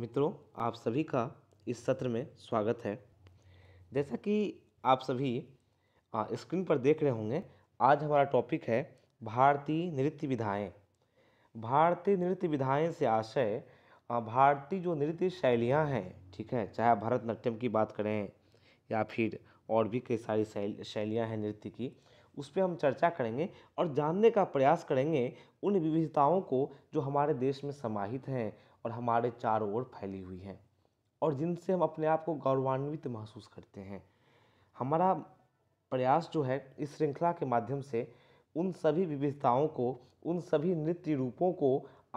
मित्रों आप सभी का इस सत्र में स्वागत है जैसा कि आप सभी स्क्रीन पर देख रहे होंगे आज हमारा टॉपिक है भारतीय नृत्य विधाएँ भारतीय नृत्य विधाएँ से आशय भारतीय जो नृत्य शैलियाँ हैं ठीक है चाहे भरतनाट्यम की बात करें या फिर और भी कई सारी शैल शैलियाँ हैं नृत्य की उस पर हम चर्चा करेंगे और जानने का प्रयास करेंगे उन विविधताओं को जो हमारे देश में समाहित हैं और हमारे चारों ओर फैली हुई हैं और जिनसे हम अपने आप को गौरवान्वित महसूस करते हैं हमारा प्रयास जो है इस श्रृंखला के माध्यम से उन सभी विविधताओं को उन सभी नृत्य रूपों को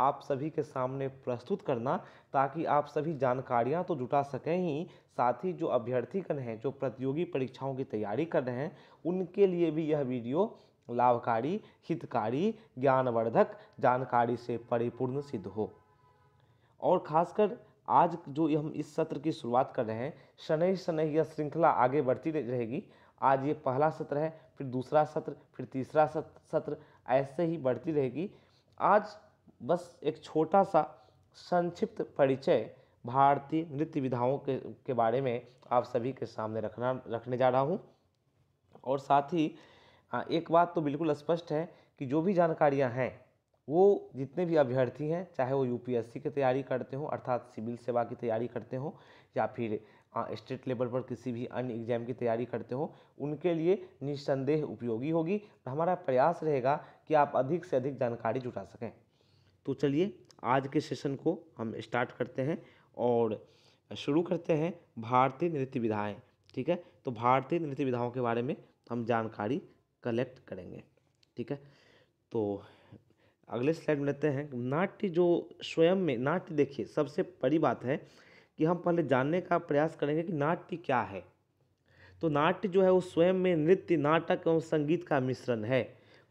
आप सभी के सामने प्रस्तुत करना ताकि आप सभी जानकारियां तो जुटा सकें ही साथ ही जो अभ्यर्थीगण हैं जो प्रतियोगी परीक्षाओं की तैयारी कर रहे हैं उनके लिए भी यह वीडियो लाभकारी हितकारी ज्ञानवर्धक जानकारी से परिपूर्ण सिद्ध हो और खासकर आज जो हम इस सत्र की शुरुआत कर रहे हैं शनै शनै यह श्रृंखला आगे बढ़ती रहेगी आज ये पहला सत्र है फिर दूसरा सत्र फिर तीसरा सत्र ऐसे ही बढ़ती रहेगी आज बस एक छोटा सा संक्षिप्त परिचय भारतीय नृत्य विधाओं के के बारे में आप सभी के सामने रखना रखने जा रहा हूँ और साथ ही हाँ, एक बात तो बिल्कुल स्पष्ट है कि जो भी जानकारियाँ हैं वो जितने भी अभ्यर्थी हैं चाहे वो यूपीएससी की तैयारी करते हों अर्थात सिविल सेवा की तैयारी करते हों या फिर स्टेट लेवल पर किसी भी अन्य एग्जाम की तैयारी करते हो उनके लिए निस्संदेह उपयोगी होगी हमारा प्रयास रहेगा कि आप अधिक से अधिक जानकारी जुटा सकें तो चलिए आज के सेशन को हम स्टार्ट करते हैं और शुरू करते हैं भारतीय नृत्य विधाएँ ठीक है तो भारतीय नृत्य विधाओं के बारे में हम जानकारी कलेक्ट करेंगे ठीक है तो अगले स्लाइड में लेते हैं नाट्य जो स्वयं में नाट्य देखिए सबसे बड़ी बात है कि हम पहले जानने का प्रयास करेंगे कि नाट्य क्या है तो नाट्य जो है वो स्वयं में नृत्य नाटक एवं संगीत का मिश्रण है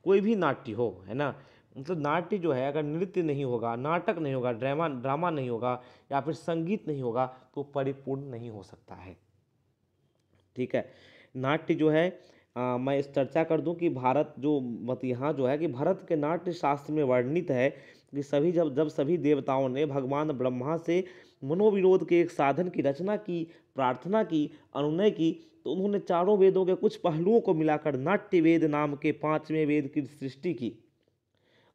कोई भी नाट्य हो है ना मतलब नाट्य जो है अगर नृत्य नहीं होगा नाटक नहीं होगा ड्रामा ड्रामा नहीं होगा या फिर संगीत नहीं होगा तो परिपूर्ण नहीं हो सकता है ठीक है नाट्य जो है आ, मैं इस चर्चा कर दूं कि भारत जो मत यहाँ जो है कि भारत के नाट्य शास्त्र में वर्णित है कि सभी जब जब सभी देवताओं ने भगवान ब्रह्मा से मनोविरोध के एक साधन की रचना की प्रार्थना की अनुनय की तो उन्होंने चारों वेदों के कुछ पहलुओं को मिलाकर नाट्य वेद नाम के पाँचवें वेद की सृष्टि की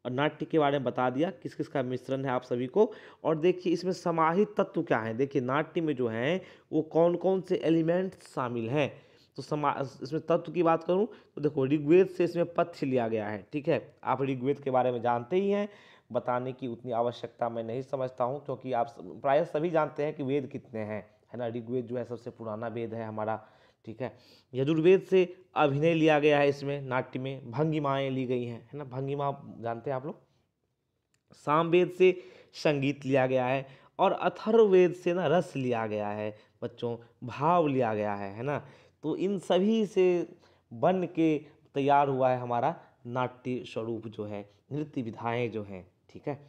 और नाट्य के बारे में बता दिया किस किस का मिश्रण है आप सभी को और देखिए इसमें समाहित तत्व क्या है देखिए नाट्य में जो हैं वो कौन कौन से एलिमेंट्स शामिल हैं तो समा इसमें तत्व की बात करूँ तो देखो ऋग्वेद से इसमें पथ्य लिया गया है ठीक है आप ऋग्वेद के बारे में जानते ही हैं बताने की उतनी आवश्यकता मैं नहीं समझता हूँ क्योंकि आप प्रायः सभी जानते हैं कि वेद कितने हैं है ना ऋग्वेद जो है सबसे पुराना वेद है हमारा ठीक है यजुर्वेद से अभिनय लिया गया है इसमें नाट्य में भंगिमाएँ ली गई हैं है ना भंगिमा जानते हैं आप लोग सामवेद से संगीत लिया गया है और अथर्ववेद से ना रस लिया गया है बच्चों भाव लिया गया है है ना तो इन सभी से बन के तैयार हुआ है हमारा नाट्य स्वरूप जो है नृत्य विधाएँ जो हैं ठीक है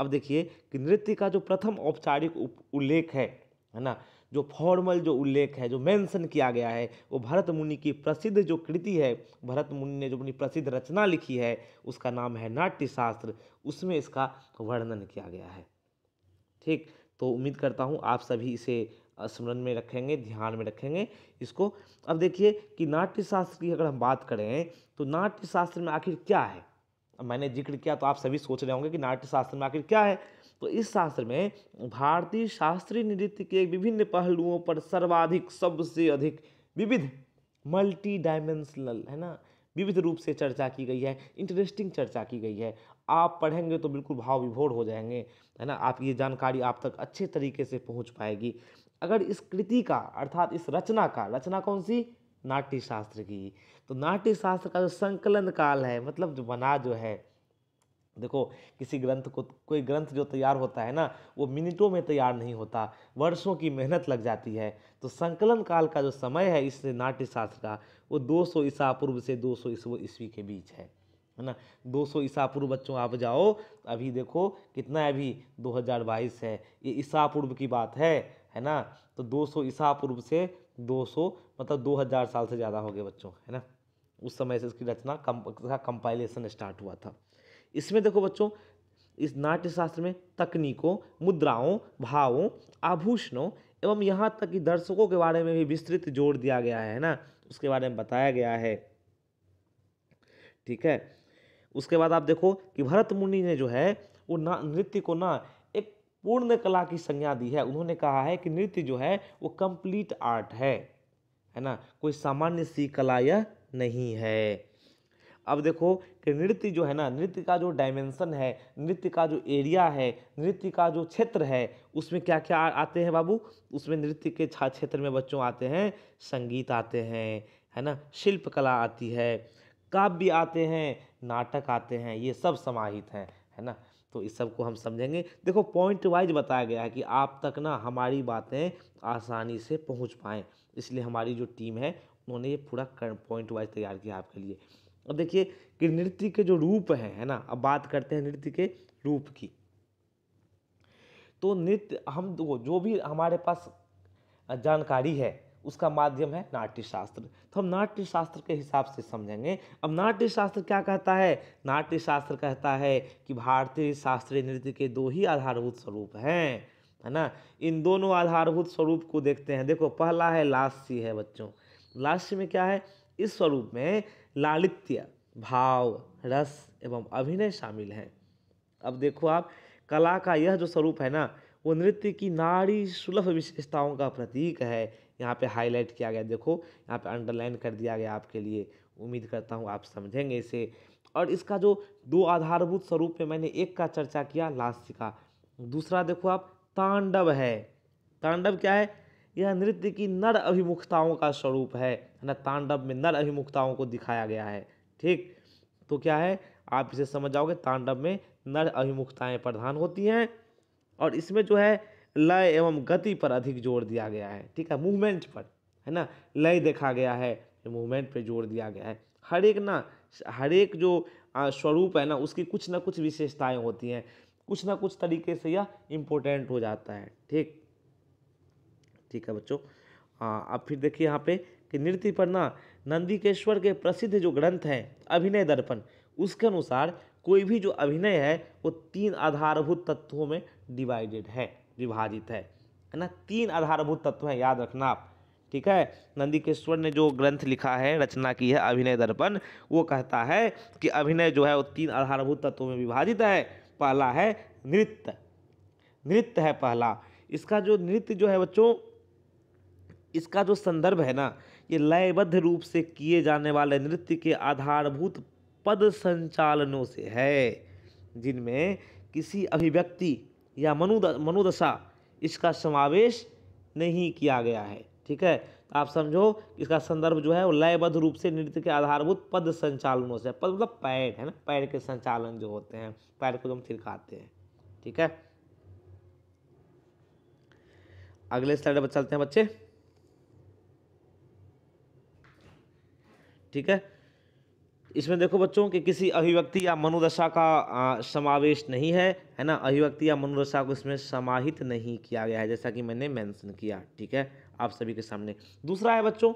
अब देखिए कि नृत्य का जो प्रथम औपचारिक उल्लेख है है ना जो फॉर्मल जो उल्लेख है जो मेंशन किया गया है वो भरत मुनि की प्रसिद्ध जो कृति है भरत मुनि ने जो अपनी प्रसिद्ध रचना लिखी है उसका नाम है नाट्य शास्त्र उसमें इसका वर्णन किया गया है ठीक तो उम्मीद करता हूँ आप सभी इसे स्मरण में रखेंगे ध्यान में रखेंगे इसको अब देखिए कि नाट्य शास्त्र की अगर हम बात करें तो नाट्य शास्त्र में आखिर क्या है अब मैंने जिक्र किया तो आप सभी सोच रहे होंगे कि नाट्य शास्त्र में आखिर क्या है तो इस शास्त्र में भारतीय शास्त्रीय नृत्य के विभिन्न पहलुओं पर सर्वाधिक सबसे अधिक विविध मल्टी डायमेंशनल है ना विविध रूप से चर्चा की गई है इंटरेस्टिंग चर्चा की गई है आप पढ़ेंगे तो बिल्कुल भाव विभोर हो जाएंगे है ना आप ये जानकारी आप तक अच्छे तरीके से पहुंच पाएगी अगर इस कृति का अर्थात इस रचना का रचना कौन सी नाट्य शास्त्र की तो नाट्यशास्त्र का जो संकलन काल है मतलब जो बना जो है देखो किसी ग्रंथ को कोई ग्रंथ जो तैयार होता है ना वो मिनटों में तैयार नहीं होता वर्षों की मेहनत लग जाती है तो संकलन काल का जो समय है इस नाट्य शास्त्र का वो 200 ईसा पूर्व से 200 सौ ईस्वी ईस्वी के बीच है है ना 200 ईसा पूर्व बच्चों आप जाओ अभी देखो कितना है अभी 2022 है ये ईसा पूर्व की बात है है ना तो 200 ईसा पूर्व से 200 मतलब 2000 साल से ज़्यादा हो गए बच्चों है ना उस समय से इसकी रचना कम कंपाइलेशन स्टार्ट हुआ था इसमें देखो बच्चों इस नाट्यशास्त्र में तकनीकों मुद्राओं भावों आभूषणों एवं यहाँ तक कि दर्शकों के बारे में भी विस्तृत जोड़ दिया गया है ना उसके बारे में बताया गया है ठीक है उसके बाद आप देखो कि भरत मुनि ने जो है वो ना नृत्य को ना पूर्ण कला की संज्ञा दी है उन्होंने कहा है कि नृत्य जो है वो कंप्लीट आर्ट है है ना कोई सामान्य सी कला यह नहीं है अब देखो कि नृत्य जो है ना नृत्य का जो डायमेंशन है नृत्य का जो एरिया है नृत्य का जो क्षेत्र है उसमें क्या क्या आते हैं बाबू उसमें नृत्य के छा क्षेत्र में बच्चों आते हैं संगीत आते हैं है ना शिल्प कला आती है काव्य आते हैं नाटक आते हैं ये सब समाहित हैं है ना तो इस सब को हम समझेंगे देखो पॉइंट वाइज बताया गया है कि आप तक ना हमारी बातें आसानी से पहुंच पाएँ इसलिए हमारी जो टीम है उन्होंने ये पूरा पॉइंट वाइज तैयार किया आपके लिए अब देखिए कि नृत्य के जो रूप हैं है ना अब बात करते हैं नृत्य के रूप की तो नृत्य हम जो भी हमारे पास जानकारी है उसका माध्यम है नाट्यशास्त्र तो हम नाट्य शास्त्र के हिसाब से समझेंगे अब नाट्य शास्त्र क्या कहता है नाट्य शास्त्र कहता है कि भारतीय शास्त्रीय नृत्य के दो ही आधारभूत स्वरूप हैं है ना इन दोनों आधारभूत स्वरूप को देखते हैं देखो पहला है लास्य है बच्चों लास्य में क्या है इस स्वरूप में लालित्य भाव रस एवं अभिनय शामिल हैं अब देखो आप कला का यह जो स्वरूप है ना वो नृत्य की नारी सुलभ विशेषताओं का प्रतीक है यहाँ पे हाईलाइट किया गया देखो यहाँ पे अंडरलाइन कर दिया गया आपके लिए उम्मीद करता हूँ आप समझेंगे इसे और इसका जो दो आधारभूत स्वरूप है मैंने एक का चर्चा किया लास्ट का दूसरा देखो आप तांडव है तांडव क्या है यह नृत्य की नर अभिमुखताओं का स्वरूप है ना तांडव में नर अभिमुखताओं को दिखाया गया है ठीक तो क्या है आप इसे समझ जाओगे तांडव में नर अभिमुखताएँ प्रधान होती हैं और इसमें जो है लय एवं गति पर अधिक जोर दिया गया है ठीक है मूवमेंट पर है ना लय देखा गया है मूवमेंट पर जोर दिया गया है हर एक ना हर एक जो स्वरूप है ना उसकी कुछ ना कुछ विशेषताएं होती हैं कुछ ना कुछ तरीके से यह इम्पोर्टेंट हो जाता है ठीक ठीक है बच्चों हाँ अब फिर देखिए यहाँ पे कि नृत्य पर ना नंदीकेश्वर के प्रसिद्ध जो ग्रंथ हैं अभिनय दर्पण उसके अनुसार कोई भी जो अभिनय है वो तीन आधारभूत तत्वों में डिवाइडेड है विभाजित है है ना तीन आधारभूत तत्व हैं याद रखना आप ठीक है नंदीकेश्वर ने जो ग्रंथ लिखा है रचना की है अभिनय दर्पण वो कहता है कि अभिनय जो है वो तीन आधारभूत तत्वों में विभाजित है पहला है नृत्य नृत्य है पहला इसका जो नृत्य जो है बच्चों इसका जो संदर्भ है ना ये लयबद्ध रूप से किए जाने वाले नृत्य के आधारभूत पद संचालनों से है जिनमें किसी अभिव्यक्ति या मनुद मनुदशा इसका समावेश नहीं किया गया है ठीक है तो आप समझो इसका संदर्भ जो है वो लयबद्ध रूप से नृत्य के आधारभूत पद संचालनों से पद मतलब पैर है ना पैर के संचालन जो होते हैं पैर को जो हम थिरकाते हैं ठीक है अगले स्लाइड पर चलते हैं बच्चे ठीक है इसमें देखो बच्चों कि किसी अभिव्यक्ति या मनोदशा का समावेश नहीं है है ना अभिव्यक्ति या मनोदशा को इसमें समाहित नहीं किया गया है जैसा कि मैंने मेंशन किया ठीक है आप सभी के सामने दूसरा है बच्चों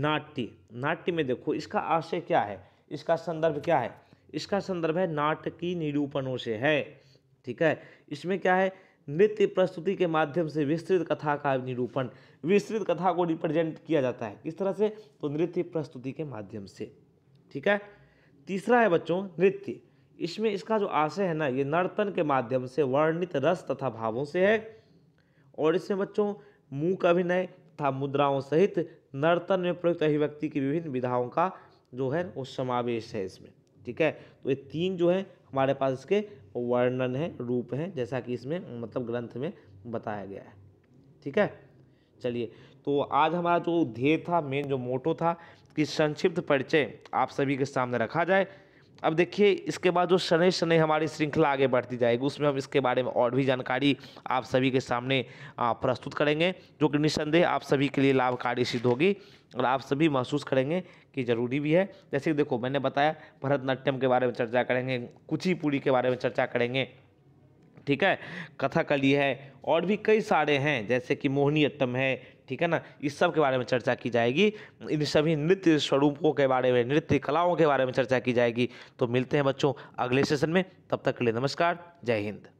नाट्य नाट्य में देखो इसका आशय क्या है इसका संदर्भ क्या है इसका संदर्भ है नाटकी निरूपणों से है ठीक है इसमें क्या है नृत्य प्रस्तुति के माध्यम से विस्तृत कथा का निरूपण विस्तृत कथा को रिप्रेजेंट किया जाता है किस तरह से तो नृत्य प्रस्तुति के माध्यम से ठीक है तीसरा है बच्चों नृत्य इसमें इसका जो आशय है ना ये नर्तन के माध्यम से वर्णित रस तथा भावों से है और इसमें बच्चों मूक अभिनय तथा मुद्राओं सहित नर्तन में प्रयुक्त अभिव्यक्ति की विभिन्न विधाओं का जो है वो समावेश है इसमें ठीक है तो ये तीन जो है हमारे पास इसके वर्णन है रूप हैं जैसा कि इसमें मतलब ग्रंथ में बताया गया है ठीक है चलिए तो आज हमारा जो ध्येय था मेन जो मोटो था कि संक्षिप्त परिचय आप सभी के सामने रखा जाए अब देखिए इसके बाद जो शनि शनि हमारी श्रृंखला आगे बढ़ती जाएगी उसमें हम इसके बारे में और भी जानकारी आप सभी के सामने प्रस्तुत करेंगे जो कि निस्संदेह आप सभी के लिए लाभकारी सिद्ध होगी और आप सभी महसूस करेंगे कि ज़रूरी भी है जैसे देखो मैंने बताया भरतनाट्यम के बारे में चर्चा करेंगे कुचिपुड़ी के बारे में चर्चा करेंगे ठीक है कथकली है और भी कई सारे हैं जैसे कि मोहिनीअट्टम है ठीक है ना इस सब के बारे में चर्चा की जाएगी इन सभी नृत्य स्वरूपों के बारे में नृत्य कलाओं के बारे में चर्चा की जाएगी तो मिलते हैं बच्चों अगले सेशन में तब तक के लिए नमस्कार जय हिंद